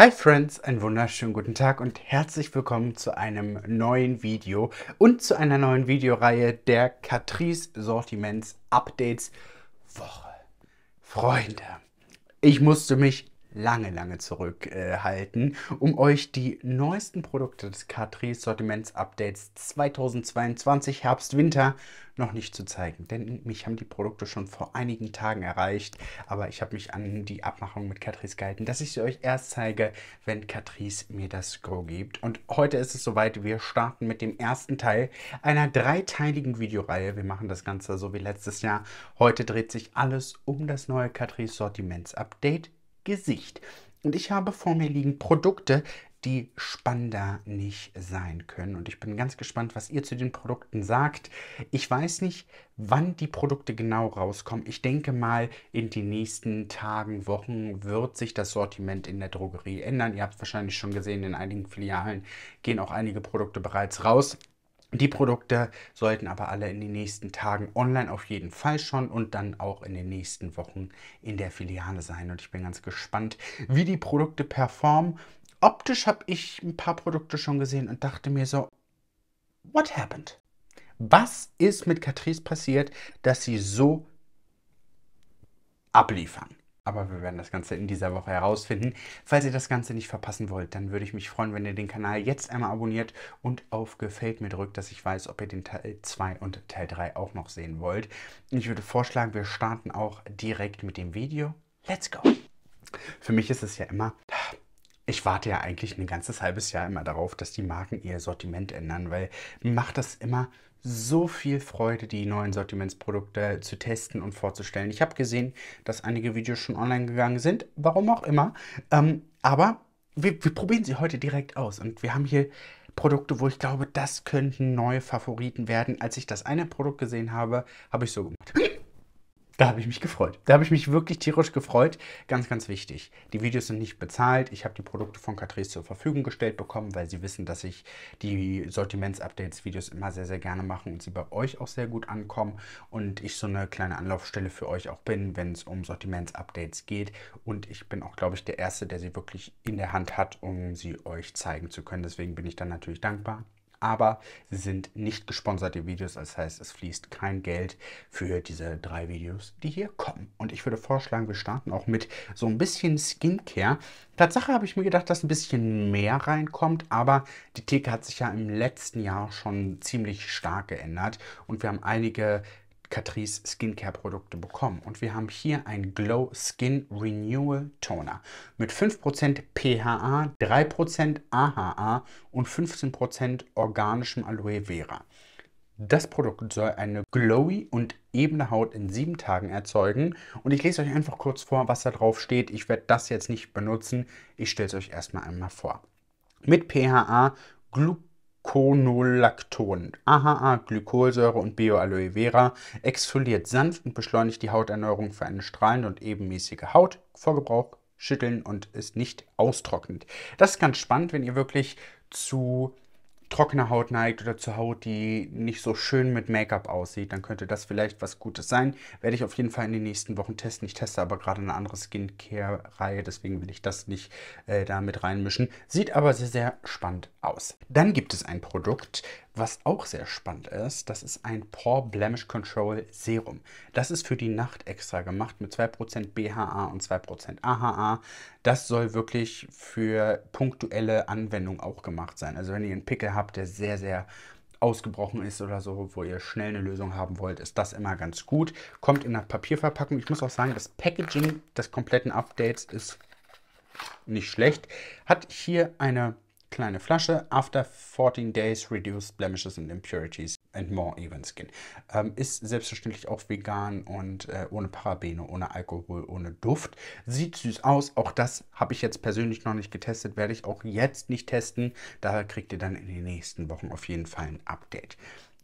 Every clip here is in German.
Hi Friends, einen wunderschönen guten Tag und herzlich willkommen zu einem neuen Video und zu einer neuen Videoreihe der Catrice Sortiments Updates Woche. Freunde, ich musste mich lange, lange zurückhalten, äh, um euch die neuesten Produkte des k Sortiments-Updates 2022 Herbst-Winter noch nicht zu zeigen. Denn mich haben die Produkte schon vor einigen Tagen erreicht, aber ich habe mich an die Abmachung mit Catrice gehalten, dass ich sie euch erst zeige, wenn Catrice mir das Go gibt. Und heute ist es soweit, wir starten mit dem ersten Teil einer dreiteiligen Videoreihe. Wir machen das Ganze so wie letztes Jahr. Heute dreht sich alles um das neue Catrice Sortiments Update Gesicht. Und ich habe vor mir liegen Produkte, die spannender nicht sein können. Und ich bin ganz gespannt, was ihr zu den Produkten sagt. Ich weiß nicht, wann die Produkte genau rauskommen. Ich denke mal, in den nächsten Tagen, Wochen wird sich das Sortiment in der Drogerie ändern. Ihr habt es wahrscheinlich schon gesehen, in einigen Filialen gehen auch einige Produkte bereits raus. Die Produkte sollten aber alle in den nächsten Tagen online auf jeden Fall schon und dann auch in den nächsten Wochen in der Filiale sein. Und ich bin ganz gespannt, wie die Produkte performen. Optisch habe ich ein paar Produkte schon gesehen und dachte mir so, what happened? Was ist mit Catrice passiert, dass sie so abliefern? Aber wir werden das Ganze in dieser Woche herausfinden. Falls ihr das Ganze nicht verpassen wollt, dann würde ich mich freuen, wenn ihr den Kanal jetzt einmal abonniert und auf Gefällt mir drückt, dass ich weiß, ob ihr den Teil 2 und Teil 3 auch noch sehen wollt. Ich würde vorschlagen, wir starten auch direkt mit dem Video. Let's go! Für mich ist es ja immer, ich warte ja eigentlich ein ganzes halbes Jahr immer darauf, dass die Marken ihr Sortiment ändern, weil macht das immer so viel Freude, die neuen Sortimentsprodukte zu testen und vorzustellen. Ich habe gesehen, dass einige Videos schon online gegangen sind, warum auch immer. Ähm, aber wir, wir probieren sie heute direkt aus. Und wir haben hier Produkte, wo ich glaube, das könnten neue Favoriten werden. Als ich das eine Produkt gesehen habe, habe ich so gemacht. Da habe ich mich gefreut. Da habe ich mich wirklich tierisch gefreut. Ganz, ganz wichtig. Die Videos sind nicht bezahlt. Ich habe die Produkte von Catrice zur Verfügung gestellt bekommen, weil sie wissen, dass ich die Sortiments-Updates-Videos immer sehr, sehr gerne mache und sie bei euch auch sehr gut ankommen. Und ich so eine kleine Anlaufstelle für euch auch bin, wenn es um Sortiments-Updates geht. Und ich bin auch, glaube ich, der Erste, der sie wirklich in der Hand hat, um sie euch zeigen zu können. Deswegen bin ich dann natürlich dankbar aber sie sind nicht gesponserte Videos. Das heißt, es fließt kein Geld für diese drei Videos, die hier kommen. Und ich würde vorschlagen, wir starten auch mit so ein bisschen Skincare. Tatsache habe ich mir gedacht, dass ein bisschen mehr reinkommt, aber die Theke hat sich ja im letzten Jahr schon ziemlich stark geändert und wir haben einige Catrice Skincare Produkte bekommen. Und wir haben hier ein Glow Skin Renewal Toner mit 5% PHA, 3% AHA und 15% organischem Aloe Vera. Das Produkt soll eine glowy und ebene Haut in sieben Tagen erzeugen. Und ich lese euch einfach kurz vor, was da drauf steht. Ich werde das jetzt nicht benutzen. Ich stelle es euch erstmal einmal vor. Mit PHA, Glucose, Konolakton, AHA, ah, Glykolsäure und Bio-Aloe Vera exfoliert sanft und beschleunigt die Hauterneuerung für eine strahlende und ebenmäßige Haut. Vor Gebrauch schütteln und ist nicht austrocknend. Das ist ganz spannend, wenn ihr wirklich zu trockene Haut neigt oder zur Haut, die nicht so schön mit Make-up aussieht, dann könnte das vielleicht was Gutes sein. Werde ich auf jeden Fall in den nächsten Wochen testen. Ich teste aber gerade eine andere Skincare-Reihe, deswegen will ich das nicht äh, da mit reinmischen. Sieht aber sehr, sehr spannend aus. Dann gibt es ein Produkt, was auch sehr spannend ist, das ist ein Pore Blemish Control Serum. Das ist für die Nacht extra gemacht mit 2% BHA und 2% AHA. Das soll wirklich für punktuelle Anwendung auch gemacht sein. Also wenn ihr einen Pickel habt, der sehr, sehr ausgebrochen ist oder so, wo ihr schnell eine Lösung haben wollt, ist das immer ganz gut. Kommt in einer Papierverpackung. Ich muss auch sagen, das Packaging des kompletten Updates ist nicht schlecht. Hat hier eine kleine Flasche. After 14 days reduced blemishes and impurities and more even skin. Ähm, ist selbstverständlich auch vegan und äh, ohne Parabene, ohne Alkohol, ohne Duft. Sieht süß aus. Auch das habe ich jetzt persönlich noch nicht getestet. Werde ich auch jetzt nicht testen. Daher kriegt ihr dann in den nächsten Wochen auf jeden Fall ein Update.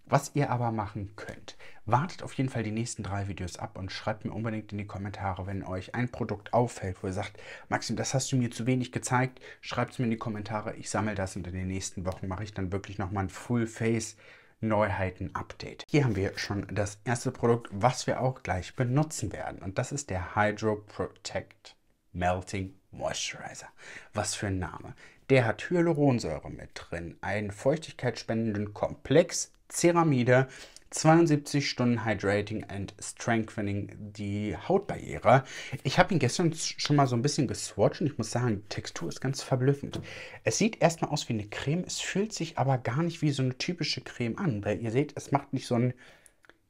Was ihr aber machen könnt, wartet auf jeden Fall die nächsten drei Videos ab und schreibt mir unbedingt in die Kommentare, wenn euch ein Produkt auffällt, wo ihr sagt, Maxim, das hast du mir zu wenig gezeigt, schreibt es mir in die Kommentare, ich sammle das und in den nächsten Wochen mache ich dann wirklich nochmal ein Full-Face. Neuheiten-Update. Hier haben wir schon das erste Produkt, was wir auch gleich benutzen werden. Und das ist der Hydro Protect Melting Moisturizer. Was für ein Name. Der hat Hyaluronsäure mit drin, einen feuchtigkeitsspendenden Komplex, Ceramide 72 Stunden Hydrating and Strengthening die Hautbarriere. Ich habe ihn gestern schon mal so ein bisschen geswatcht und ich muss sagen, die Textur ist ganz verblüffend. Es sieht erstmal aus wie eine Creme, es fühlt sich aber gar nicht wie so eine typische Creme an, weil ihr seht, es macht nicht so einen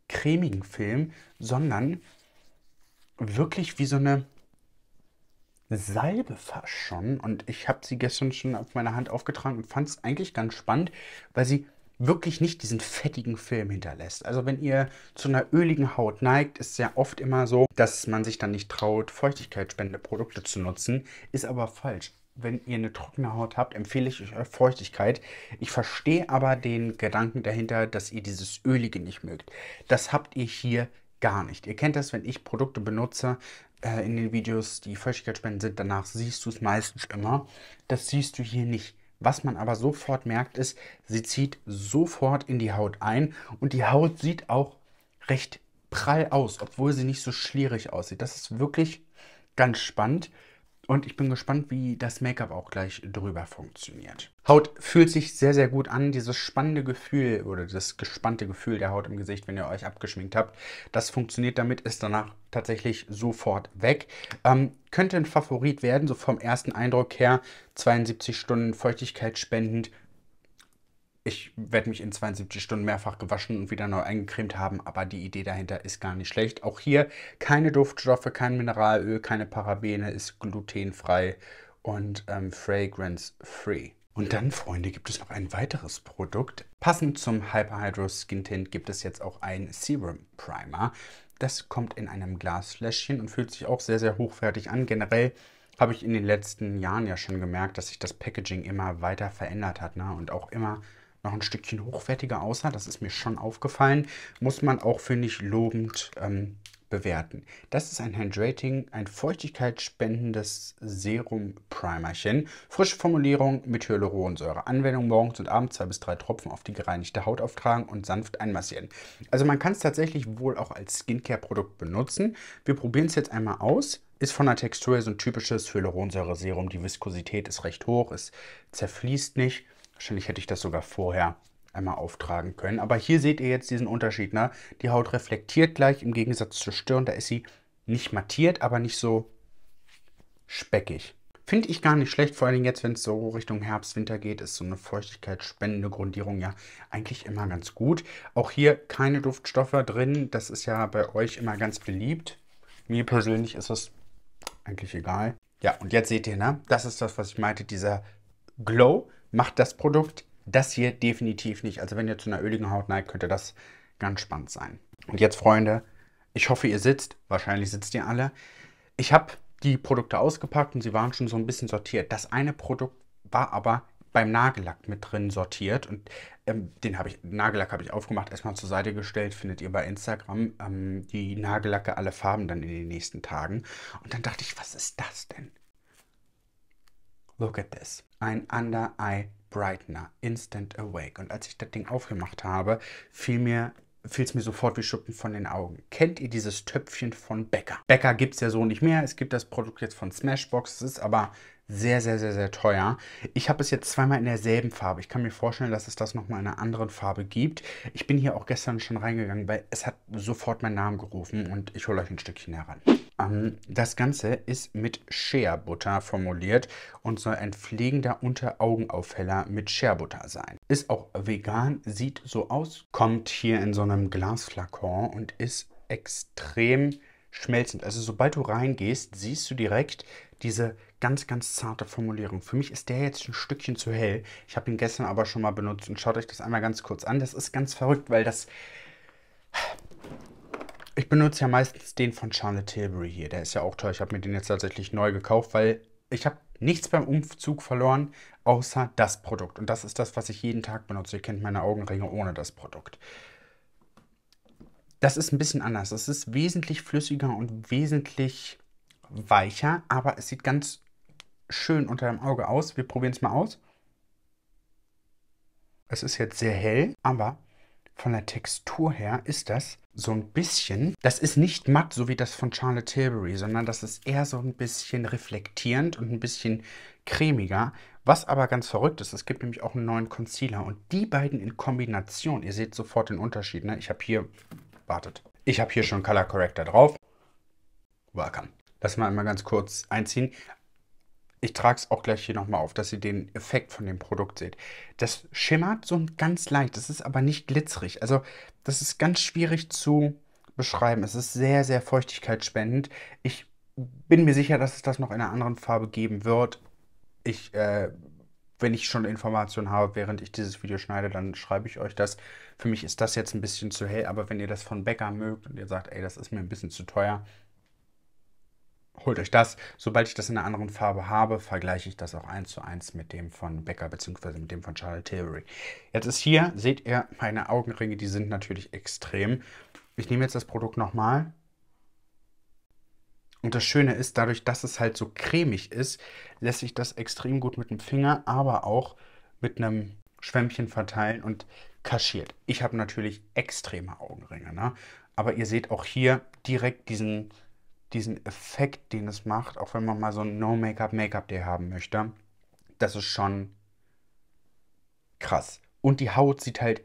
cremigen Film, sondern wirklich wie so eine Salbe fast schon. Und ich habe sie gestern schon auf meiner Hand aufgetragen und fand es eigentlich ganz spannend, weil sie wirklich nicht diesen fettigen Film hinterlässt. Also wenn ihr zu einer öligen Haut neigt, ist es ja oft immer so, dass man sich dann nicht traut, feuchtigkeitsspendende Produkte zu nutzen. Ist aber falsch. Wenn ihr eine trockene Haut habt, empfehle ich euch äh, Feuchtigkeit. Ich verstehe aber den Gedanken dahinter, dass ihr dieses Ölige nicht mögt. Das habt ihr hier gar nicht. Ihr kennt das, wenn ich Produkte benutze äh, in den Videos, die Feuchtigkeit sind, danach siehst du es meistens immer. Das siehst du hier nicht. Was man aber sofort merkt ist, sie zieht sofort in die Haut ein und die Haut sieht auch recht prall aus, obwohl sie nicht so schlierig aussieht. Das ist wirklich ganz spannend. Und ich bin gespannt, wie das Make-up auch gleich drüber funktioniert. Haut fühlt sich sehr, sehr gut an. Dieses spannende Gefühl oder das gespannte Gefühl der Haut im Gesicht, wenn ihr euch abgeschminkt habt, das funktioniert damit, ist danach tatsächlich sofort weg. Ähm, könnte ein Favorit werden, so vom ersten Eindruck her. 72 Stunden Feuchtigkeit spendend, ich werde mich in 72 Stunden mehrfach gewaschen und wieder neu eingecremt haben, aber die Idee dahinter ist gar nicht schlecht. Auch hier keine Duftstoffe, kein Mineralöl, keine Parabene, ist glutenfrei und ähm, fragrance-free. Und dann, Freunde, gibt es noch ein weiteres Produkt. Passend zum Hyperhydro Skin Tint gibt es jetzt auch ein Serum Primer. Das kommt in einem Glasfläschchen und fühlt sich auch sehr, sehr hochwertig an. Generell habe ich in den letzten Jahren ja schon gemerkt, dass sich das Packaging immer weiter verändert hat ne? und auch immer noch ein Stückchen hochwertiger aussah, das ist mir schon aufgefallen, muss man auch, finde ich, lobend ähm, bewerten. Das ist ein Handrating, ein feuchtigkeitsspendendes Serum-Primerchen. Frische Formulierung mit Hyaluronsäure. Anwendung morgens und abends zwei bis drei Tropfen auf die gereinigte Haut auftragen und sanft einmassieren. Also man kann es tatsächlich wohl auch als Skincare-Produkt benutzen. Wir probieren es jetzt einmal aus. Ist von der Textur her so ein typisches Hyaluronsäure-Serum. Die Viskosität ist recht hoch, es zerfließt nicht. Wahrscheinlich hätte ich das sogar vorher einmal auftragen können. Aber hier seht ihr jetzt diesen Unterschied. Ne? Die Haut reflektiert gleich im Gegensatz zur Stirn. Da ist sie nicht mattiert, aber nicht so speckig. Finde ich gar nicht schlecht, vor allem jetzt, wenn es so Richtung Herbst, Winter geht, ist so eine feuchtigkeitsspendende Grundierung ja eigentlich immer ganz gut. Auch hier keine Duftstoffe drin, das ist ja bei euch immer ganz beliebt. Mir persönlich ist das eigentlich egal. Ja, und jetzt seht ihr, ne? das ist das, was ich meinte, dieser Glow macht das Produkt. Das hier definitiv nicht. Also wenn ihr zu einer öligen Haut neigt, könnte das ganz spannend sein. Und jetzt, Freunde, ich hoffe, ihr sitzt. Wahrscheinlich sitzt ihr alle. Ich habe die Produkte ausgepackt und sie waren schon so ein bisschen sortiert. Das eine Produkt war aber beim Nagellack mit drin sortiert und ähm, den habe ich Nagellack habe ich aufgemacht, erstmal zur Seite gestellt. Findet ihr bei Instagram ähm, die Nagellacke alle Farben dann in den nächsten Tagen. Und dann dachte ich, was ist das denn? Look at this. Ein Under Eye Brightener Instant Awake. Und als ich das Ding aufgemacht habe, fiel mir fiel es mir sofort wie Schuppen von den Augen. Kennt ihr dieses Töpfchen von Becker? Becker gibt es ja so nicht mehr. Es gibt das Produkt jetzt von Smashbox. Es ist aber sehr, sehr, sehr, sehr teuer. Ich habe es jetzt zweimal in derselben Farbe. Ich kann mir vorstellen, dass es das nochmal in einer anderen Farbe gibt. Ich bin hier auch gestern schon reingegangen, weil es hat sofort meinen Namen gerufen und ich hole euch ein Stückchen heran. Ähm, das Ganze ist mit Shea-Butter formuliert und soll ein pflegender Unteraugenaufheller mit Shea-Butter sein. Ist auch vegan, sieht so aus, kommt hier in so einem Glasflakon und ist extrem schmelzend. Also sobald du reingehst, siehst du direkt diese ganz, ganz zarte Formulierung. Für mich ist der jetzt ein Stückchen zu hell. Ich habe ihn gestern aber schon mal benutzt und schaut euch das einmal ganz kurz an. Das ist ganz verrückt, weil das... Ich benutze ja meistens den von Charlotte Tilbury hier. Der ist ja auch toll. Ich habe mir den jetzt tatsächlich neu gekauft, weil ich habe nichts beim Umzug verloren, außer das Produkt. Und das ist das, was ich jeden Tag benutze. Ihr kennt meine Augenringe ohne das Produkt das ist ein bisschen anders. Es ist wesentlich flüssiger und wesentlich weicher, aber es sieht ganz schön unter dem Auge aus. Wir probieren es mal aus. Es ist jetzt sehr hell, aber von der Textur her ist das so ein bisschen, das ist nicht matt, so wie das von Charlotte Tilbury, sondern das ist eher so ein bisschen reflektierend und ein bisschen cremiger. Was aber ganz verrückt ist, es gibt nämlich auch einen neuen Concealer und die beiden in Kombination, ihr seht sofort den Unterschied. Ne? Ich habe hier Wartet. Ich habe hier schon Color Corrector drauf. Welcome. Lass mal einmal ganz kurz einziehen. Ich trage es auch gleich hier nochmal auf, dass ihr den Effekt von dem Produkt seht. Das schimmert so ganz leicht, das ist aber nicht glitzerig. Also das ist ganz schwierig zu beschreiben. Es ist sehr, sehr feuchtigkeitsspendend. Ich bin mir sicher, dass es das noch in einer anderen Farbe geben wird. Ich äh, wenn ich schon Informationen habe, während ich dieses Video schneide, dann schreibe ich euch das. Für mich ist das jetzt ein bisschen zu hell, aber wenn ihr das von Bäcker mögt und ihr sagt, ey, das ist mir ein bisschen zu teuer, holt euch das. Sobald ich das in einer anderen Farbe habe, vergleiche ich das auch eins zu eins mit dem von Becker bzw. mit dem von Charlotte Tilbury. Jetzt ist hier, seht ihr, meine Augenringe, die sind natürlich extrem. Ich nehme jetzt das Produkt nochmal und das Schöne ist, dadurch, dass es halt so cremig ist, lässt sich das extrem gut mit dem Finger, aber auch mit einem Schwämmchen verteilen und kaschiert. Ich habe natürlich extreme Augenringe, ne? aber ihr seht auch hier direkt diesen, diesen Effekt, den es macht, auch wenn man mal so ein No-Make-up-Make-up-Day haben möchte. Das ist schon krass. Und die Haut sieht halt,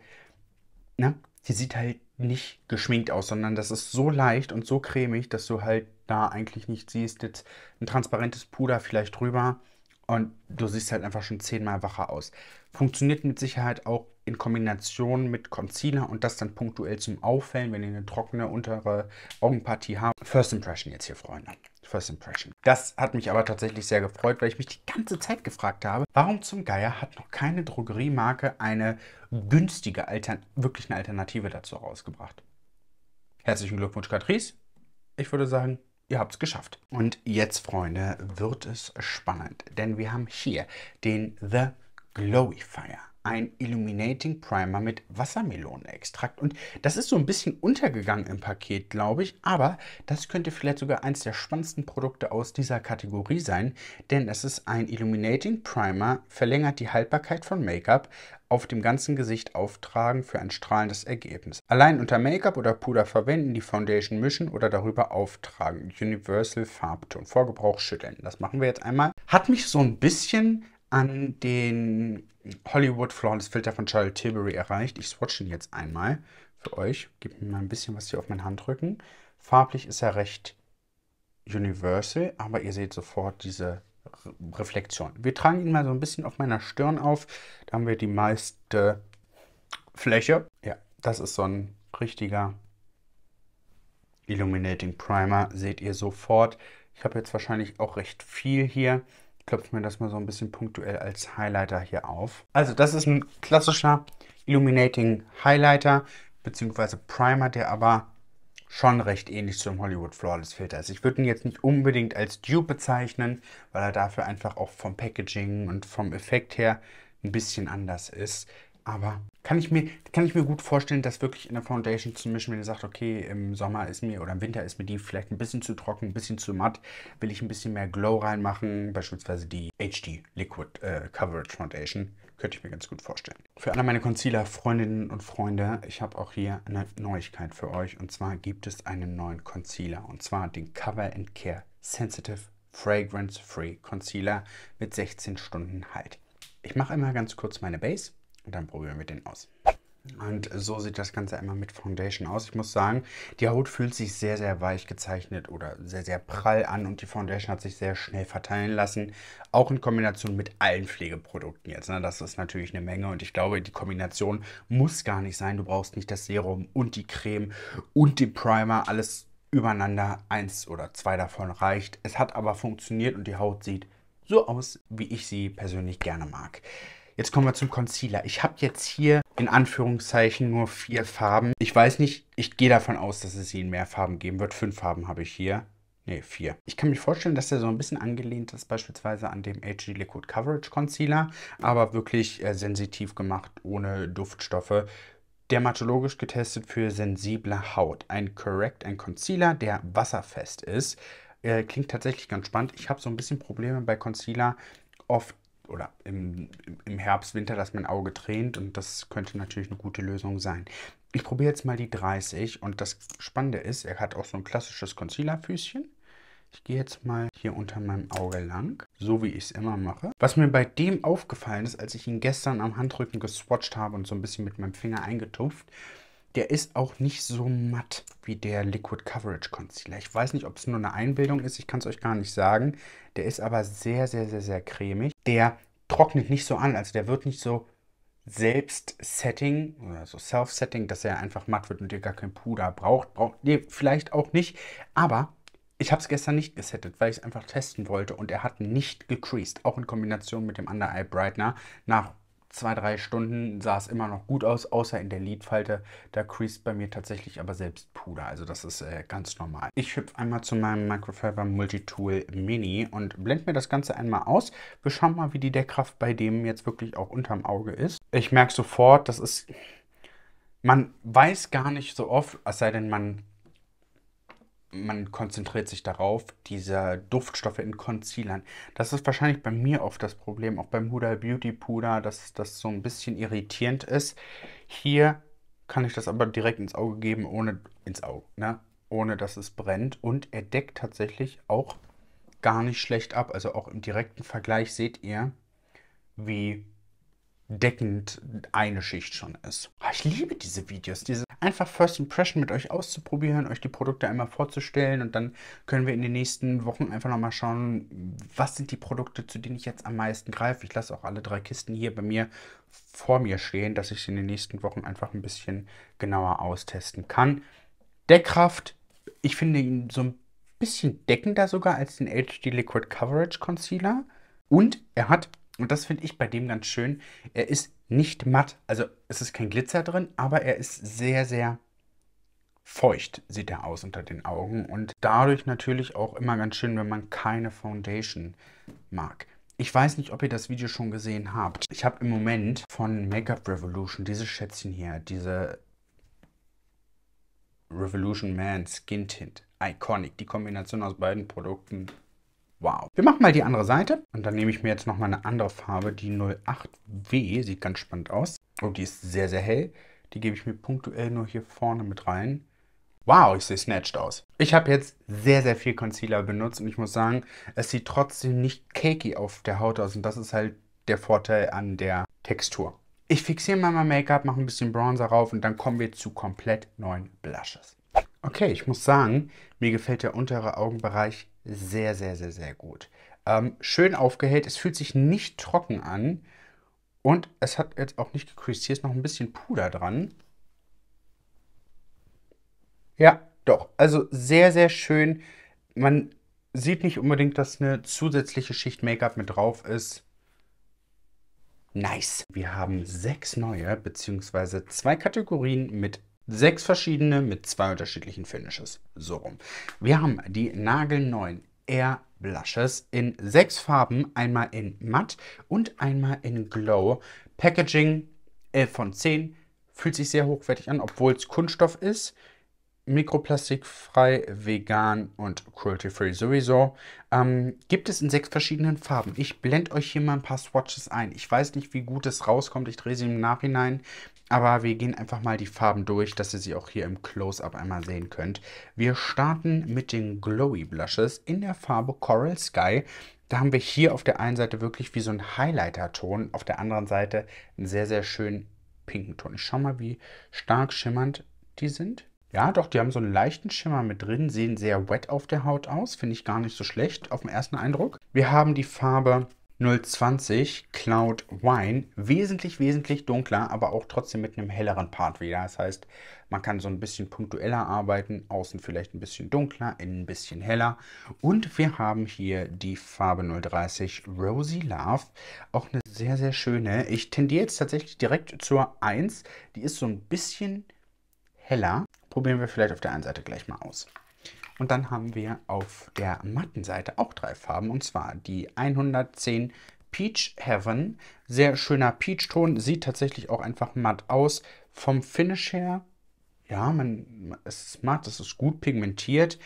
ne? Die sieht halt nicht geschminkt aus, sondern das ist so leicht und so cremig, dass du halt da eigentlich nicht siehst, jetzt ein transparentes Puder vielleicht drüber und du siehst halt einfach schon zehnmal wacher aus. Funktioniert mit Sicherheit auch in Kombination mit Concealer und das dann punktuell zum Auffällen, wenn ihr eine trockene untere Augenpartie habt. First Impression jetzt hier, Freunde. First Impression. Das hat mich aber tatsächlich sehr gefreut, weil ich mich die ganze Zeit gefragt habe, warum zum Geier hat noch keine Drogeriemarke eine günstige, Altern wirklich eine Alternative dazu rausgebracht. Herzlichen Glückwunsch, Catrice. Ich würde sagen, ihr habt es geschafft. Und jetzt, Freunde, wird es spannend, denn wir haben hier den The Glowifier ein Illuminating Primer mit Wassermelonenextrakt. Und das ist so ein bisschen untergegangen im Paket, glaube ich, aber das könnte vielleicht sogar eins der spannendsten Produkte aus dieser Kategorie sein, denn es ist ein Illuminating Primer, verlängert die Haltbarkeit von Make-up, auf dem ganzen Gesicht auftragen für ein strahlendes Ergebnis. Allein unter Make-up oder Puder verwenden, die Foundation mischen oder darüber auftragen. Universal Farbton, Vorgebrauch schütteln. Das machen wir jetzt einmal. Hat mich so ein bisschen an den Hollywood Flawless Filter von Charlotte Tilbury erreicht. Ich swatche ihn jetzt einmal für euch. Gib mir mal ein bisschen was hier auf meinen Handrücken. Farblich ist er recht universal, aber ihr seht sofort diese Re Reflexion. Wir tragen ihn mal so ein bisschen auf meiner Stirn auf. Da haben wir die meiste Fläche. Ja, das ist so ein richtiger Illuminating Primer. Seht ihr sofort. Ich habe jetzt wahrscheinlich auch recht viel hier klopfe mir das mal so ein bisschen punktuell als Highlighter hier auf. Also das ist ein klassischer Illuminating Highlighter bzw. Primer, der aber schon recht ähnlich zum Hollywood Flawless Filter ist. Ich würde ihn jetzt nicht unbedingt als Dupe bezeichnen, weil er dafür einfach auch vom Packaging und vom Effekt her ein bisschen anders ist. Aber kann ich mir, kann ich mir gut vorstellen, das wirklich in der Foundation zu mischen, wenn ihr sagt, okay, im Sommer ist mir oder im Winter ist mir die vielleicht ein bisschen zu trocken, ein bisschen zu matt, will ich ein bisschen mehr Glow reinmachen, beispielsweise die HD Liquid äh, Coverage Foundation. Könnte ich mir ganz gut vorstellen. Für alle meine Concealer-Freundinnen und Freunde, ich habe auch hier eine Neuigkeit für euch. Und zwar gibt es einen neuen Concealer. Und zwar den Cover and Care Sensitive Fragrance Free Concealer mit 16 Stunden Halt. Ich mache immer ganz kurz meine Base und dann probieren wir den aus. Und so sieht das Ganze einmal mit Foundation aus. Ich muss sagen, die Haut fühlt sich sehr, sehr weich gezeichnet oder sehr, sehr prall an und die Foundation hat sich sehr schnell verteilen lassen. Auch in Kombination mit allen Pflegeprodukten jetzt. Ne? Das ist natürlich eine Menge und ich glaube, die Kombination muss gar nicht sein. Du brauchst nicht das Serum und die Creme und die Primer, alles übereinander. Eins oder zwei davon reicht. Es hat aber funktioniert und die Haut sieht so aus, wie ich sie persönlich gerne mag. Jetzt kommen wir zum Concealer. Ich habe jetzt hier in Anführungszeichen nur vier Farben. Ich weiß nicht, ich gehe davon aus, dass es ihn mehr Farben geben wird. Fünf Farben habe ich hier. Ne, vier. Ich kann mir vorstellen, dass der so ein bisschen angelehnt ist, beispielsweise an dem HD Liquid Coverage Concealer, aber wirklich äh, sensitiv gemacht, ohne Duftstoffe. Dermatologisch getestet für sensible Haut. Ein Correct, ein Concealer, der wasserfest ist. Äh, klingt tatsächlich ganz spannend. Ich habe so ein bisschen Probleme bei Concealer, oft oder im, im Herbst, Winter, dass mein Auge tränt und das könnte natürlich eine gute Lösung sein. Ich probiere jetzt mal die 30 und das Spannende ist, er hat auch so ein klassisches Concealerfüßchen. Ich gehe jetzt mal hier unter meinem Auge lang, so wie ich es immer mache. Was mir bei dem aufgefallen ist, als ich ihn gestern am Handrücken geswatcht habe und so ein bisschen mit meinem Finger eingetupft, der ist auch nicht so matt wie der Liquid Coverage Concealer. Ich weiß nicht, ob es nur eine Einbildung ist, ich kann es euch gar nicht sagen. Der ist aber sehr, sehr, sehr, sehr cremig. Der trocknet nicht so an, also der wird nicht so Selbst-Setting oder so Self-Setting, dass er einfach matt wird und ihr gar kein Puder braucht. braucht nee, vielleicht auch nicht, aber ich habe es gestern nicht gesettet, weil ich es einfach testen wollte und er hat nicht gecreased. Auch in Kombination mit dem Under Eye Brightener nach zwei, drei Stunden sah es immer noch gut aus, außer in der Lidfalte. Da creased bei mir tatsächlich aber selbst Puder. Also das ist äh, ganz normal. Ich hüpfe einmal zu meinem Microfiber Multitool Mini und blende mir das Ganze einmal aus. Wir schauen mal, wie die Deckkraft bei dem jetzt wirklich auch unterm Auge ist. Ich merke sofort, das ist... Man weiß gar nicht so oft, es sei denn, man man mhm. konzentriert sich darauf, diese Duftstoffe in Concealern. Das ist wahrscheinlich bei mir oft das Problem, auch beim Huda Beauty Puder, dass das so ein bisschen irritierend ist. Hier kann ich das aber direkt ins Auge geben, ohne ins Auge, ne? ohne dass es brennt. Und er deckt tatsächlich auch gar nicht schlecht ab. Also auch im direkten Vergleich seht ihr, wie deckend eine Schicht schon ist. Ah, ich liebe diese Videos, diese einfach First Impression mit euch auszuprobieren, euch die Produkte einmal vorzustellen und dann können wir in den nächsten Wochen einfach nochmal schauen, was sind die Produkte, zu denen ich jetzt am meisten greife. Ich lasse auch alle drei Kisten hier bei mir vor mir stehen, dass ich sie in den nächsten Wochen einfach ein bisschen genauer austesten kann. Deckkraft, ich finde ihn so ein bisschen deckender sogar als den HD Liquid Coverage Concealer. Und er hat, und das finde ich bei dem ganz schön, er ist nicht matt. Also es ist kein Glitzer drin, aber er ist sehr, sehr feucht, sieht er aus unter den Augen. Und dadurch natürlich auch immer ganz schön, wenn man keine Foundation mag. Ich weiß nicht, ob ihr das Video schon gesehen habt. Ich habe im Moment von Make-up Revolution dieses Schätzchen hier, diese Revolution Man Skin Tint. Iconic, die Kombination aus beiden Produkten Wow. Wir machen mal die andere Seite und dann nehme ich mir jetzt nochmal eine andere Farbe, die 08W, sieht ganz spannend aus. Oh, die ist sehr, sehr hell. Die gebe ich mir punktuell nur hier vorne mit rein. Wow, ich sehe snatched aus. Ich habe jetzt sehr, sehr viel Concealer benutzt und ich muss sagen, es sieht trotzdem nicht cakey auf der Haut aus und das ist halt der Vorteil an der Textur. Ich fixiere mal mein Make-up, mache ein bisschen Bronzer rauf und dann kommen wir zu komplett neuen Blushes. Okay, ich muss sagen, mir gefällt der untere Augenbereich sehr, sehr, sehr, sehr gut. Ähm, schön aufgehellt, es fühlt sich nicht trocken an und es hat jetzt auch nicht gecreased. Hier ist noch ein bisschen Puder dran. Ja, doch. Also sehr, sehr schön. Man sieht nicht unbedingt, dass eine zusätzliche Schicht Make-up mit drauf ist. Nice. Wir haben sechs neue, beziehungsweise zwei Kategorien mit Sechs verschiedene mit zwei unterschiedlichen Finishes. So rum. Wir haben die nagelneuen Air Blushes in sechs Farben, einmal in matt und einmal in glow. Packaging 11 von 10. Fühlt sich sehr hochwertig an, obwohl es Kunststoff ist. Mikroplastikfrei, vegan und cruelty-free sowieso. Ähm, gibt es in sechs verschiedenen Farben. Ich blende euch hier mal ein paar Swatches ein. Ich weiß nicht, wie gut es rauskommt. Ich drehe sie im Nachhinein. Aber wir gehen einfach mal die Farben durch, dass ihr sie auch hier im Close-Up einmal sehen könnt. Wir starten mit den Glowy Blushes in der Farbe Coral Sky. Da haben wir hier auf der einen Seite wirklich wie so ein Highlighter-Ton, auf der anderen Seite einen sehr, sehr schönen pinken Ton. Ich schau mal, wie stark schimmernd die sind. Ja, doch, die haben so einen leichten Schimmer mit drin, sehen sehr wet auf der Haut aus, finde ich gar nicht so schlecht auf den ersten Eindruck. Wir haben die Farbe 020 Cloud Wine. Wesentlich, wesentlich dunkler, aber auch trotzdem mit einem helleren Part wieder. Das heißt, man kann so ein bisschen punktueller arbeiten, außen vielleicht ein bisschen dunkler, innen ein bisschen heller. Und wir haben hier die Farbe 030 Rosy Love. Auch eine sehr, sehr schöne. Ich tendiere jetzt tatsächlich direkt zur 1. Die ist so ein bisschen heller. Probieren wir vielleicht auf der einen Seite gleich mal aus. Und dann haben wir auf der matten Seite auch drei Farben und zwar die 110 Peach Heaven. Sehr schöner Peachton, sieht tatsächlich auch einfach matt aus. Vom Finish her, ja, man, es ist matt, es ist gut pigmentiert.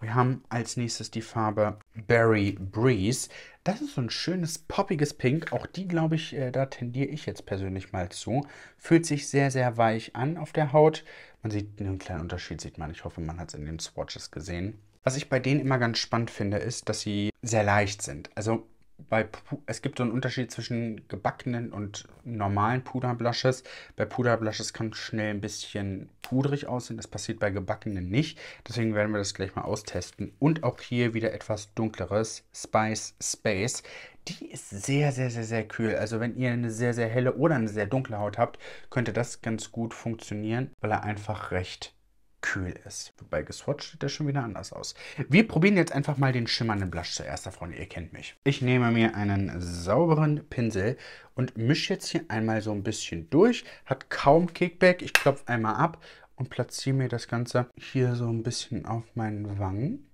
Wir haben als nächstes die Farbe Berry Breeze. Das ist so ein schönes, poppiges Pink. Auch die, glaube ich, äh, da tendiere ich jetzt persönlich mal zu. Fühlt sich sehr, sehr weich an auf der Haut. Man sieht einen kleinen Unterschied, sieht man. Ich hoffe, man hat es in den Swatches gesehen. Was ich bei denen immer ganz spannend finde, ist, dass sie sehr leicht sind. Also bei, es gibt so einen Unterschied zwischen gebackenen und normalen Puderblushes. Bei Puderblushes kann schnell ein bisschen pudrig aussehen. Das passiert bei gebackenen nicht. Deswegen werden wir das gleich mal austesten. Und auch hier wieder etwas dunkleres Spice Space. Die ist sehr, sehr, sehr, sehr kühl. Also wenn ihr eine sehr, sehr helle oder eine sehr dunkle Haut habt, könnte das ganz gut funktionieren, weil er einfach recht kühl ist. Wobei geswatcht sieht der schon wieder anders aus. Wir probieren jetzt einfach mal den schimmernden Blush zuerst, Freunde. Ihr kennt mich. Ich nehme mir einen sauberen Pinsel und mische jetzt hier einmal so ein bisschen durch. Hat kaum Kickback. Ich klopfe einmal ab und platziere mir das Ganze hier so ein bisschen auf meinen Wangen.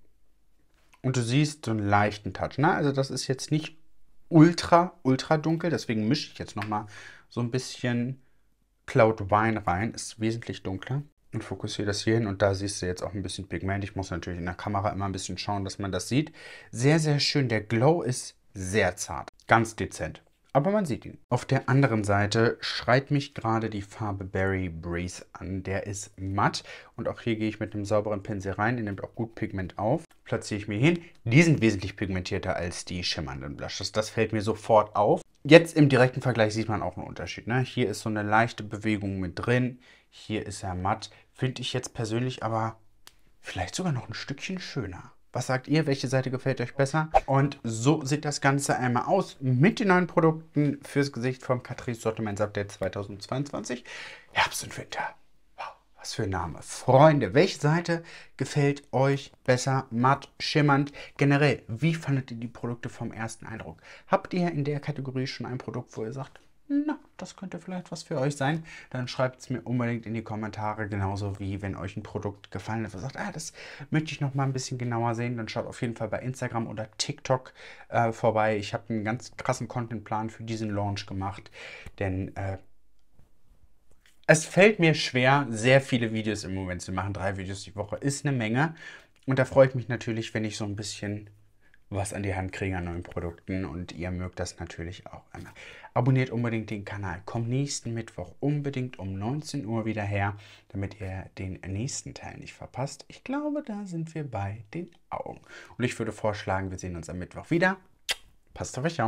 Und du siehst so einen leichten Touch. Ne? Also das ist jetzt nicht ultra, ultra dunkel. Deswegen mische ich jetzt nochmal so ein bisschen Cloud Wine rein. Ist wesentlich dunkler und fokussiere das hier hin. Und da siehst du jetzt auch ein bisschen Pigment. Ich muss natürlich in der Kamera immer ein bisschen schauen, dass man das sieht. Sehr, sehr schön. Der Glow ist sehr zart. Ganz dezent. Aber man sieht ihn. Auf der anderen Seite schreit mich gerade die Farbe Berry Breeze an. Der ist matt. Und auch hier gehe ich mit einem sauberen Pinsel rein. Der nimmt auch gut Pigment auf. Platziere ich mir hin. Die sind wesentlich pigmentierter als die schimmernden Blushes. Das fällt mir sofort auf. Jetzt im direkten Vergleich sieht man auch einen Unterschied. Ne? Hier ist so eine leichte Bewegung mit drin. Hier ist er matt. Finde ich jetzt persönlich aber vielleicht sogar noch ein Stückchen schöner. Was sagt ihr? Welche Seite gefällt euch besser? Und so sieht das Ganze einmal aus mit den neuen Produkten fürs Gesicht vom Catrice Sortiments Update 2022. Herbst und Winter. Wow, was für ein Name. Freunde, welche Seite gefällt euch besser? Matt, schimmernd. Generell, wie fandet ihr die Produkte vom ersten Eindruck? Habt ihr in der Kategorie schon ein Produkt, wo ihr sagt, na, das könnte vielleicht was für euch sein, dann schreibt es mir unbedingt in die Kommentare, genauso wie wenn euch ein Produkt gefallen hat und sagt, ah, das möchte ich noch mal ein bisschen genauer sehen, dann schaut auf jeden Fall bei Instagram oder TikTok äh, vorbei. Ich habe einen ganz krassen Contentplan für diesen Launch gemacht, denn äh, es fällt mir schwer, sehr viele Videos im Moment zu machen. Drei Videos die Woche ist eine Menge. Und da freue ich mich natürlich, wenn ich so ein bisschen was an die Hand kriegen an neuen Produkten und ihr mögt das natürlich auch immer. Abonniert unbedingt den Kanal. Kommt nächsten Mittwoch unbedingt um 19 Uhr wieder her, damit ihr den nächsten Teil nicht verpasst. Ich glaube, da sind wir bei den Augen. Und ich würde vorschlagen, wir sehen uns am Mittwoch wieder. Passt auf euch auf.